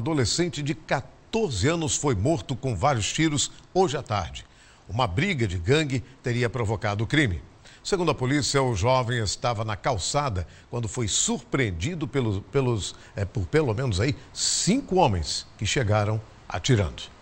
adolescente de 14 anos foi morto com vários tiros hoje à tarde. Uma briga de gangue teria provocado o crime. Segundo a polícia, o jovem estava na calçada quando foi surpreendido pelos, pelos eh, é, por pelo menos aí cinco homens que chegaram atirando.